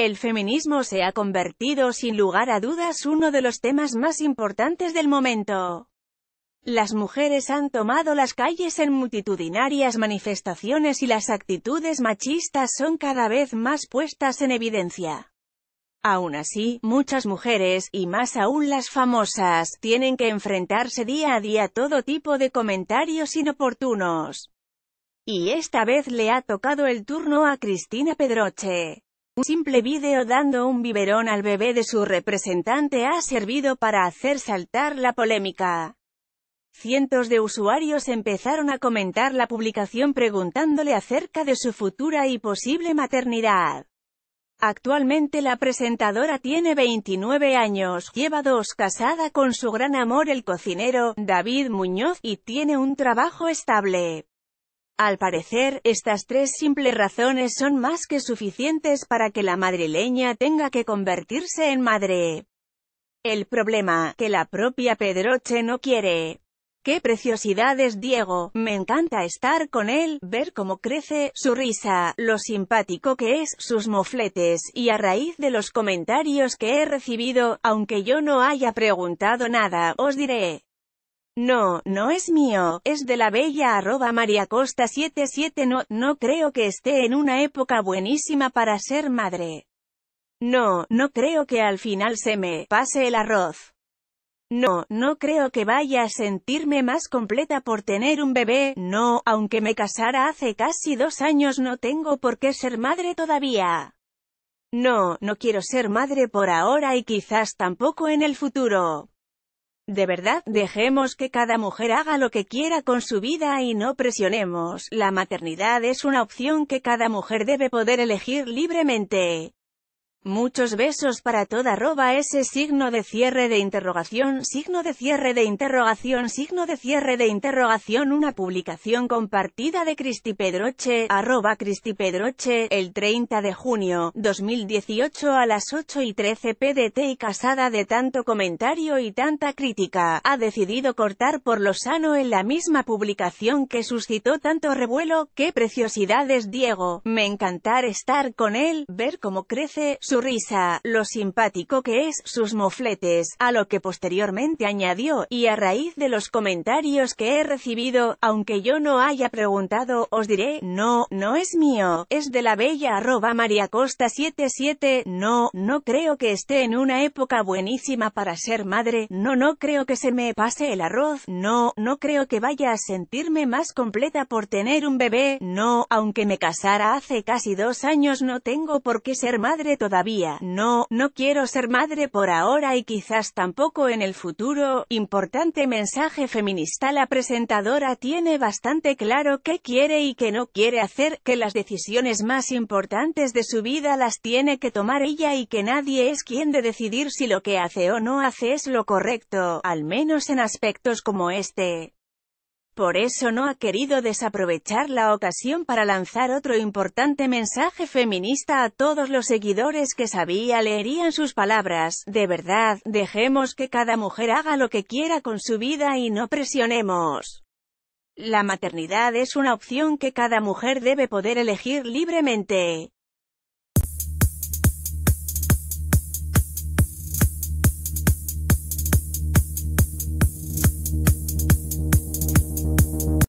El feminismo se ha convertido sin lugar a dudas uno de los temas más importantes del momento. Las mujeres han tomado las calles en multitudinarias manifestaciones y las actitudes machistas son cada vez más puestas en evidencia. Aún así, muchas mujeres, y más aún las famosas, tienen que enfrentarse día a día a todo tipo de comentarios inoportunos. Y esta vez le ha tocado el turno a Cristina Pedroche. Un simple vídeo dando un biberón al bebé de su representante ha servido para hacer saltar la polémica. Cientos de usuarios empezaron a comentar la publicación preguntándole acerca de su futura y posible maternidad. Actualmente la presentadora tiene 29 años, lleva dos casada con su gran amor el cocinero, David Muñoz, y tiene un trabajo estable. Al parecer, estas tres simples razones son más que suficientes para que la madrileña tenga que convertirse en madre. El problema, que la propia Pedroche no quiere. ¡Qué preciosidad es Diego! Me encanta estar con él, ver cómo crece, su risa, lo simpático que es, sus mofletes, y a raíz de los comentarios que he recibido, aunque yo no haya preguntado nada, os diré. No, no es mío, es de la bella arroba mariacosta 77 no, no creo que esté en una época buenísima para ser madre. No, no creo que al final se me pase el arroz. No, no creo que vaya a sentirme más completa por tener un bebé, no, aunque me casara hace casi dos años no tengo por qué ser madre todavía. No, no quiero ser madre por ahora y quizás tampoco en el futuro. De verdad, dejemos que cada mujer haga lo que quiera con su vida y no presionemos. La maternidad es una opción que cada mujer debe poder elegir libremente. Muchos besos para toda arroba ese signo de cierre de interrogación, signo de cierre de interrogación, signo de cierre de interrogación, una publicación compartida de Cristi Pedroche, arroba Cristi Pedroche, el 30 de junio, 2018 a las 8 y 13 PDT y casada de tanto comentario y tanta crítica, ha decidido cortar por lo sano en la misma publicación que suscitó tanto revuelo, qué preciosidades Diego, me encantar estar con él, ver cómo crece, su risa, lo simpático que es, sus mofletes, a lo que posteriormente añadió, y a raíz de los comentarios que he recibido, aunque yo no haya preguntado, os diré, no, no es mío, es de la bella arroba mariacosta77, no, no creo que esté en una época buenísima para ser madre, no, no creo que se me pase el arroz, no, no creo que vaya a sentirme más completa por tener un bebé, no, aunque me casara hace casi dos años no tengo por qué ser madre todavía no, no quiero ser madre por ahora y quizás tampoco en el futuro. Importante mensaje feminista La presentadora tiene bastante claro qué quiere y qué no quiere hacer, que las decisiones más importantes de su vida las tiene que tomar ella y que nadie es quien de decidir si lo que hace o no hace es lo correcto, al menos en aspectos como este. Por eso no ha querido desaprovechar la ocasión para lanzar otro importante mensaje feminista a todos los seguidores que sabía leerían sus palabras. De verdad, dejemos que cada mujer haga lo que quiera con su vida y no presionemos. La maternidad es una opción que cada mujer debe poder elegir libremente.